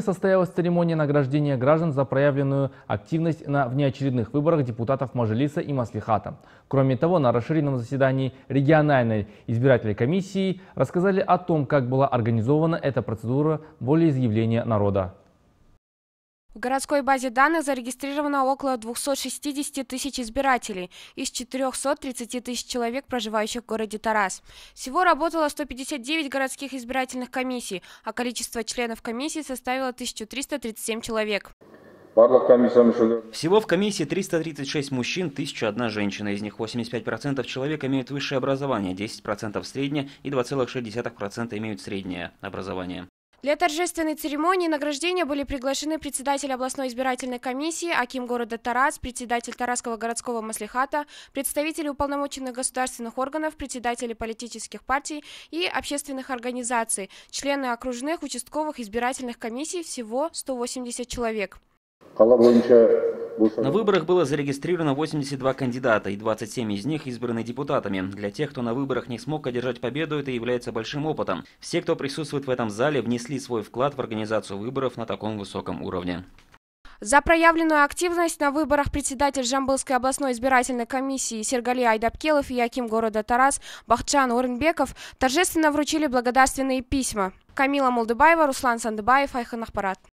состоялась церемония награждения граждан за проявленную активность на внеочередных выборах депутатов Мажилиса и Маслихата. Кроме того, на расширенном заседании региональной избирательной комиссии рассказали о том, как была организована эта процедура волеизъявления народа. В городской базе данных зарегистрировано около 260 тысяч избирателей из 430 тысяч человек, проживающих в городе Тарас. Всего работало 159 городских избирательных комиссий, а количество членов комиссии составило 1337 человек. Всего в комиссии 336 мужчин, 1001 женщина. Из них 85% человек имеют высшее образование, 10% среднее и 2,6% имеют среднее образование. Для торжественной церемонии награждения были приглашены председатель областной избирательной комиссии, Аким города Тарас, председатель Тарасского городского маслихата, представители уполномоченных государственных органов, председатели политических партий и общественных организаций, члены окружных участковых избирательных комиссий, всего 180 человек. На ну. выборах было зарегистрировано 82 кандидата, и 27 из них избраны депутатами. Для тех, кто на выборах не смог одержать победу, это является большим опытом. Все, кто присутствует в этом зале, внесли свой вклад в организацию выборов на таком высоком уровне. За проявленную активность на выборах председатель Жамбылской областной избирательной комиссии Сергалий Айдапкелов и Яким города Тарас Бахчан Уренбеков торжественно вручили благодарственные письма. Камила Молдыбаева, Руслан Сандыбаев, Айхан Ахпарат.